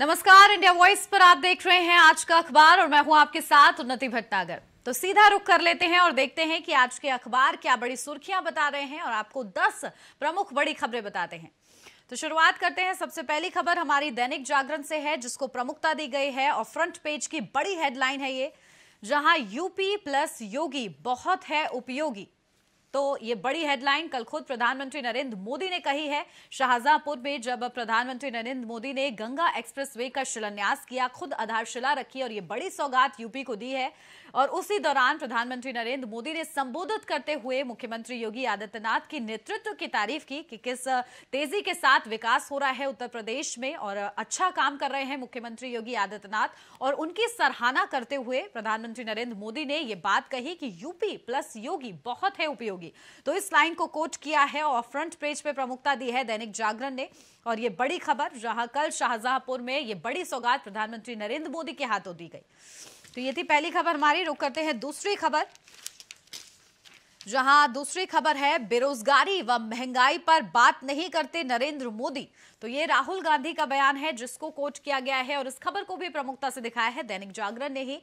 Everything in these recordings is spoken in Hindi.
नमस्कार इंडिया वॉइस पर आप देख रहे हैं आज का अखबार और मैं हूं आपके साथ उन्नति भटनागर तो सीधा रुख कर लेते हैं और देखते हैं कि आज के अखबार क्या बड़ी सुर्खियां बता रहे हैं और आपको 10 प्रमुख बड़ी खबरें बताते हैं तो शुरुआत करते हैं सबसे पहली खबर हमारी दैनिक जागरण से है जिसको प्रमुखता दी गई है और फ्रंट पेज की बड़ी हेडलाइन है ये जहां यूपी प्लस योगी बहुत है उपयोगी तो ये बड़ी हेडलाइन कल खुद प्रधानमंत्री नरेंद्र मोदी ने कही है शाहजहांपुर में जब प्रधानमंत्री नरेंद्र मोदी ने गंगा एक्सप्रेसवे का शिलान्यास किया खुद आधारशिला रखी और ये बड़ी सौगात यूपी को दी है और उसी दौरान प्रधानमंत्री नरेंद्र मोदी ने संबोधित करते हुए मुख्यमंत्री योगी आदित्यनाथ के नेतृत्व की तारीफ की कि किस तेजी के साथ विकास हो रहा है उत्तर प्रदेश में और अच्छा काम कर रहे हैं मुख्यमंत्री योगी आदित्यनाथ और उनकी सराहना करते हुए प्रधानमंत्री नरेंद्र मोदी ने यह बात कही कि यूपी प्लस योगी बहुत है उपयोगी होगी तो इस लाइन को कोट किया है और फ्रंट पेज पे प्रमुखता दी है दैनिक जागरण ने और ये बड़ी खबर जहां कल शाहजहांपुर में ये बड़ी सौगात प्रधानमंत्री नरेंद्र मोदी के हाथों दी गई तो ये थी पहली खबर हमारी रुक करते हैं दूसरी खबर जहां दूसरी खबर है बेरोजगारी व महंगाई पर बात नहीं करते नरेंद्र मोदी तो ये राहुल गांधी का बयान है जिसको कोट किया गया है और इस खबर को भी प्रमुखता से दिखाया है दैनिक जागरण ने ही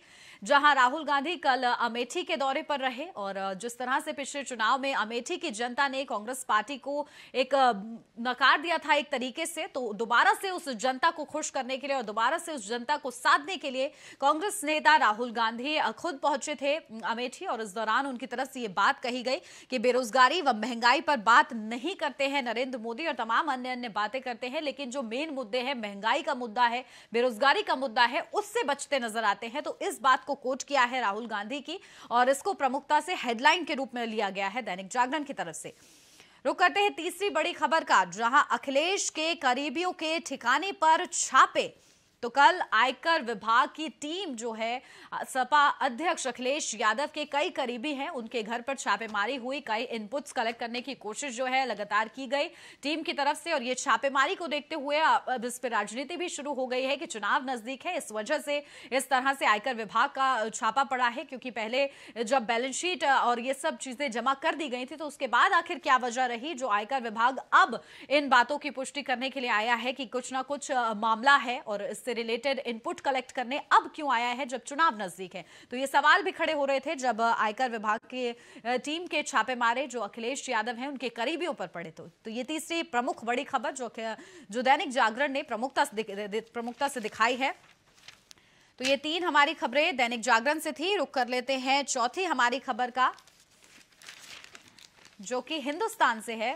जहां राहुल गांधी कल अमेठी के दौरे पर रहे और जिस तरह से पिछले चुनाव में अमेठी की जनता ने कांग्रेस पार्टी को एक नकार दिया था एक तरीके से तो दोबारा से उस जनता को खुश करने के लिए और दोबारा से उस जनता को साधने के लिए कांग्रेस नेता राहुल गांधी खुद पहुंचे थे अमेठी और इस दौरान उनकी तरफ से ये बात कही कही गई कि बेरोजगारी व महंगाई पर बात नहीं करते हैं नरेंद्र मोदी और तमाम अन्य अन्य बातें करते हैं लेकिन जो मेन मुद्दे हैं महंगाई का मुद्दा है बेरोजगारी का मुद्दा है उससे बचते नजर आते हैं तो इस बात को कोट किया है राहुल गांधी की और इसको प्रमुखता से हेडलाइन के रूप में लिया गया है दैनिक जागरण की तरफ से रुक करते हैं तीसरी बड़ी खबर का जहां अखिलेश के करीबियों के ठिकाने पर छापे तो कल आयकर विभाग की टीम जो है सपा अध्यक्ष अखिलेश यादव के कई करीबी हैं उनके घर पर छापेमारी हुई कई इनपुट्स कलेक्ट करने की कोशिश जो है लगातार की गई टीम की तरफ से और ये छापेमारी को देखते हुए अब इस पर राजनीति भी शुरू हो गई है कि चुनाव नजदीक है इस वजह से इस तरह से आयकर विभाग का छापा पड़ा है क्योंकि पहले जब बैलेंस शीट और ये सब चीजें जमा कर दी गई थी तो उसके बाद आखिर क्या वजह रही जो आयकर विभाग अब इन बातों की पुष्टि करने के लिए आया है कि कुछ ना कुछ मामला है और इससे से रिलेटेड इनपुट कलेक्ट करने अब क्यों आया है जब चुनाव नजदीक है तो ये सवाल भी खड़े हो रहे थे जब आयकर विभाग के टीम के छापे मारे जो अखिलेश यादव हैं उनके करीबियों पर पड़े तो, तो ये तीसरी प्रमुख बड़ी खबर जो जो दैनिक जागरण ने प्रमुखता से प्रमुखता से दिखाई है तो ये तीन हमारी खबरें दैनिक जागरण से थी रुक कर लेते हैं चौथी हमारी खबर का जो कि हिंदुस्तान से है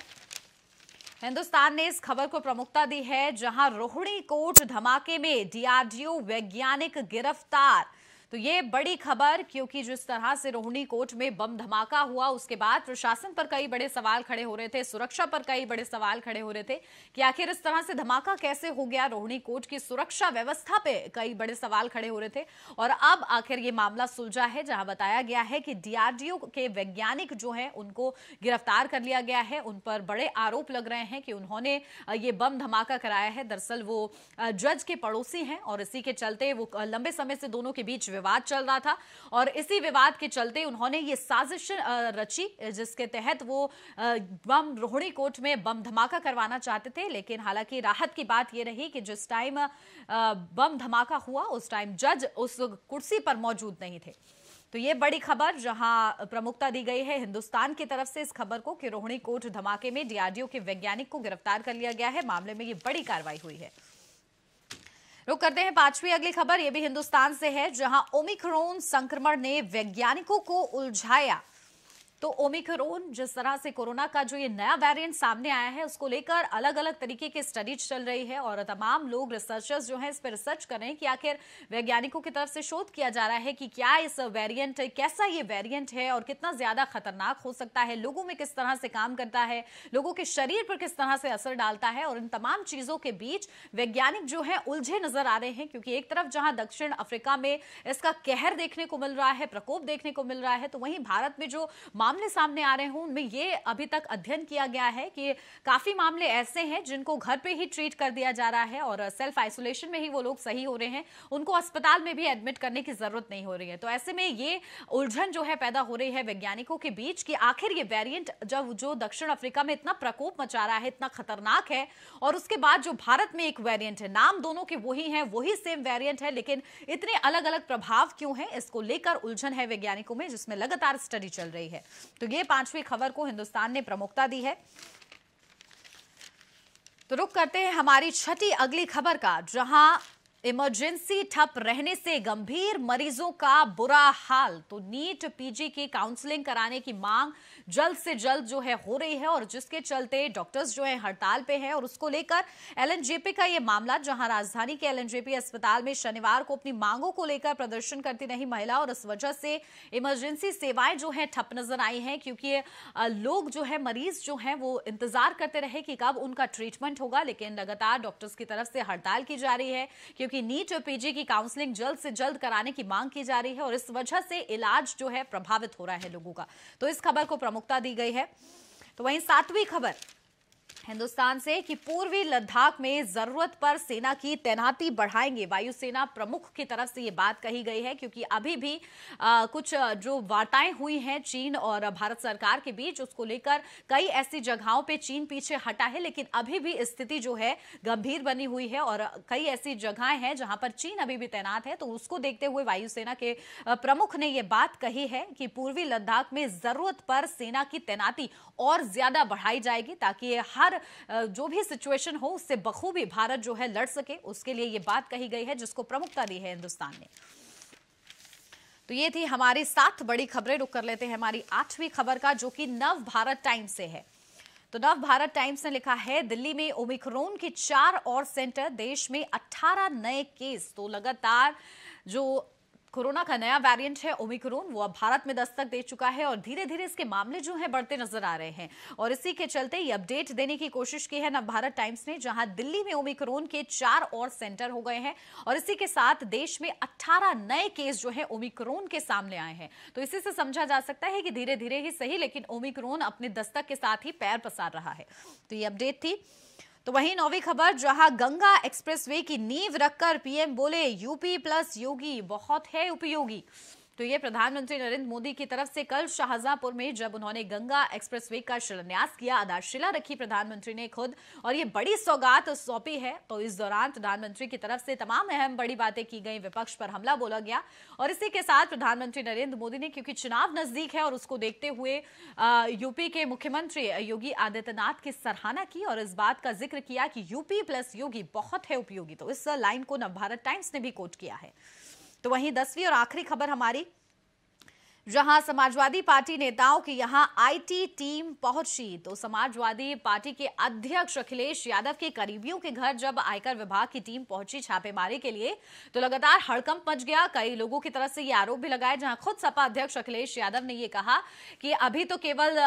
हिंदुस्तान ने इस खबर को प्रमुखता दी है जहां रोहिणी कोट धमाके में डीआरडीओ वैज्ञानिक गिरफ्तार तो ये बड़ी खबर क्योंकि जिस तरह से रोहिणी कोर्ट में बम धमाका हुआ उसके बाद प्रशासन पर कई बड़े सवाल खड़े हो रहे थे सुरक्षा पर कई बड़े सवाल खड़े हो रहे थे कि आखिर इस तरह से धमाका कैसे हो गया रोहिणी कोर्ट की सुरक्षा व्यवस्था पे कई बड़े सवाल खड़े हो रहे थे और अब आखिर ये मामला सुलझा है जहां बताया गया है कि डीआरडीओ के वैज्ञानिक जो है उनको गिरफ्तार कर लिया गया है उन पर बड़े आरोप लग रहे हैं कि उन्होंने ये बम धमाका कराया है दरअसल वो जज के पड़ोसी हैं और इसी के चलते वो लंबे समय से दोनों के बीच विवाद चल रहा था और इसी विवाद के चलते उन्होंने ये साजिश रची जिसके तहत वो बम रोहिणी कोर्ट में बम धमाका करवाना चाहते थे लेकिन हालांकि राहत की बात ये रही कि जिस टाइम बम धमाका हुआ उस टाइम जज उस कुर्सी पर मौजूद नहीं थे तो ये बड़ी खबर जहां प्रमुखता दी गई है हिंदुस्तान की तरफ से इस खबर को कि रोहिणी कोट धमाके में डीआरडीओ के वैज्ञानिक को गिरफ्तार कर लिया गया है मामले में ये बड़ी कार्रवाई हुई है रुक करते हैं पांचवी अगली खबर ये भी हिंदुस्तान से है जहां ओमिक्रोन संक्रमण ने वैज्ञानिकों को उलझाया तो ओमिक्रोन जिस तरह से कोरोना का जो ये नया वेरिएंट सामने आया है उसको लेकर अलग अलग तरीके की स्टडीज चल रही है और तमाम लोग रिसर्चर्स जो हैं इस पर रिसर्च कर रहे हैं कि आखिर वैज्ञानिकों की तरफ से शोध किया जा रहा है कि क्या इस वेरियंट कैसा ये वेरियंट है और कितना ज्यादा खतरनाक हो सकता है लोगों में किस तरह से काम करता है लोगों के शरीर पर किस तरह से असर डालता है और इन तमाम चीजों के बीच वैज्ञानिक जो है उलझे नजर आ रहे हैं क्योंकि एक तरफ जहां दक्षिण अफ्रीका में इसका कहर देखने को मिल रहा है प्रकोप देखने को मिल रहा है तो वहीं भारत में जो मामले मामले सामने आ रहे हैं उनमें ये अभी तक अध्ययन किया गया है कि काफी मामले ऐसे हैं जिनको घर पे ही ट्रीट कर दिया जा रहा है और सेल्फ आइसोलेशन में ही वो लोग सही हो रहे हैं उनको अस्पताल में भी एडमिट करने की जरूरत नहीं हो रही है तो ऐसे में ये उलझन जो है पैदा हो रही है वैज्ञानिकों के बीच कि आखिर ये वेरियंट जब जो दक्षिण अफ्रीका में इतना प्रकोप मचा रहा है इतना खतरनाक है और उसके बाद जो भारत में एक वेरियंट है नाम दोनों के वही है वही सेम वेरियंट है लेकिन इतने अलग अलग प्रभाव क्यों है इसको लेकर उलझन है वैज्ञानिकों में जिसमें लगातार स्टडी चल रही है तो ये पांचवी खबर को हिंदुस्तान ने प्रमुखता दी है तो रुक करते हैं हमारी छठी अगली खबर का जहां इमरजेंसी ठप रहने से गंभीर मरीजों का बुरा हाल तो नीट पीजी की काउंसलिंग कराने की मांग जल्द से जल्द जो है हो रही है और जिसके चलते डॉक्टर्स जो है हड़ताल पे हैं और उसको लेकर एलएनजेपी का ये मामला जहां राजधानी के एलएनजेपी अस्पताल में शनिवार को अपनी मांगों को लेकर प्रदर्शन करती रही महिला और इस वजह से इमरजेंसी सेवाएं जो है ठप नजर आई है क्योंकि लोग जो है मरीज जो है वो इंतजार करते रहे कि कब उनका ट्रीटमेंट होगा लेकिन लगातार डॉक्टर्स की तरफ से हड़ताल की जा रही है क्योंकि क्योंकि नीट और पीजी की काउंसलिंग जल्द से जल्द कराने की मांग की जा रही है और इस वजह से इलाज जो है प्रभावित हो रहा है लोगों का तो इस खबर को प्रमुखता दी गई है तो वहीं सातवीं खबर हिंदुस्तान से कि पूर्वी लद्दाख में जरूरत पर सेना की तैनाती बढ़ाएंगे वायुसेना प्रमुख की तरफ से ये बात कही गई है क्योंकि अभी भी आ, कुछ जो वार्ताएं हुई हैं चीन और भारत सरकार के बीच उसको लेकर कई ऐसी जगहों पे चीन पीछे हटा है लेकिन अभी भी स्थिति जो है गंभीर बनी हुई है और कई ऐसी जगहें हैं जहां पर चीन अभी भी तैनात है तो उसको देखते हुए वायुसेना के प्रमुख ने ये बात कही है कि पूर्वी लद्दाख में जरूरत पर सेना की तैनाती और ज्यादा बढ़ाई जाएगी ताकि हर जो भी सिचुएशन हो उससे बखूबी भारत जो है लड़ सके उसके लिए ये बात कही गई है जिसको प्रमुखता दी है हिंदुस्तान ने तो ये थी हमारी सात बड़ी खबरें रुक कर लेते हैं हमारी आठवीं खबर का जो कि नव भारत टाइम्स से है तो नव भारत टाइम्स ने लिखा है दिल्ली में ओमिक्रोन के चार और सेंटर देश में 18 नए केस तो लगातार जो कोरोना का नया वेरिएंट है ओमिक्रोन वो अब भारत में दस्तक दे चुका है और धीरे धीरे इसके मामले जो हैं बढ़ते नजर आ रहे हैं और इसी के चलते ये अपडेट देने की कोशिश की है नव भारत टाइम्स ने जहां दिल्ली में ओमिक्रोन के चार और सेंटर हो गए हैं और इसी के साथ देश में अट्ठारह नए केस जो है ओमिक्रोन के सामने आए हैं तो इसी से समझा जा सकता है कि धीरे धीरे ही सही लेकिन ओमिक्रोन अपने दस्तक के साथ ही पैर पसार रहा है तो ये अपडेट थी तो वहीं नौवीं खबर जहां गंगा एक्सप्रेसवे की नींव रखकर पीएम बोले यूपी प्लस योगी बहुत है उपयोगी तो ये प्रधानमंत्री नरेंद्र मोदी की तरफ से कल शाहजहांपुर में जब उन्होंने गंगा एक्सप्रेसवे का शिलान्यास किया आधारशिला रखी प्रधानमंत्री ने खुद और ये बड़ी सौगात सौंपी है तो इस दौरान प्रधानमंत्री की तरफ से तमाम अहम बड़ी बातें की गई विपक्ष पर हमला बोला गया और इसी के साथ प्रधानमंत्री नरेंद्र मोदी ने क्योंकि चुनाव नजदीक है और उसको देखते हुए यूपी के मुख्यमंत्री योगी आदित्यनाथ की सराहना की और इस बात का जिक्र किया कि यूपी प्लस योगी बहुत है उपयोगी तो इस लाइन को नवभारत टाइम्स ने भी कोट किया है तो वहीं दसवीं और आखिरी खबर हमारी जहां समाजवादी पार्टी नेताओं की यहां आईटी टीम पहुंची तो समाजवादी पार्टी के अध्यक्ष अखिलेश यादव के करीबियों के घर जब आयकर विभाग की टीम पहुंची छापेमारी के लिए तो लगातार हड़कंप मच गया कई लोगों की तरफ से ये आरोप भी लगाए जहां खुद सपा अध्यक्ष अखिलेश यादव ने ये कहा कि अभी तो केवल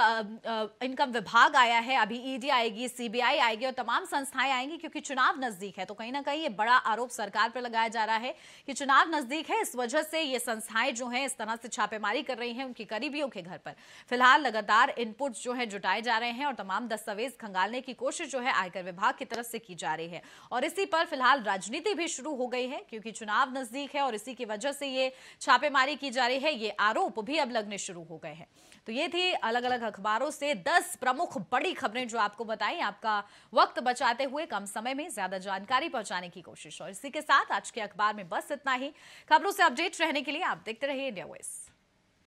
इनकम विभाग आया है अभी ईडी आएगी सीबीआई आएगी और तमाम संस्थाएं आएंगी क्योंकि चुनाव नजदीक है तो कहीं ना कहीं ये बड़ा आरोप सरकार पर लगाया जा रहा है कि चुनाव नजदीक है इस वजह से ये संस्थाएं जो है इस तरह से छापेमारी कर रही है उनकी करीबियों के घर पर फिलहाल लगातार इनपुट जो है जुटाए जा रहे हैं और तमाम दस्तावेज खंगालने की कोशिश जो है आयकर विभाग की तरफ से की जा रही है और इसी पर फिलहाल राजनीति भी शुरू हो गई है क्योंकि चुनाव नजदीक है और इसी की वजह से ये छापेमारी की जा रही है ये आरोप भी अब लगने शुरू हो गए हैं तो ये थी अलग अलग अखबारों से दस प्रमुख बड़ी खबरें जो आपको बताई आपका वक्त बचाते हुए कम समय में ज्यादा जानकारी पहुंचाने की कोशिश और इसी के साथ आज के अखबार में बस इतना ही खबरों से अपडेट रहने के लिए आप देखते रहिए इंडिया वॉइस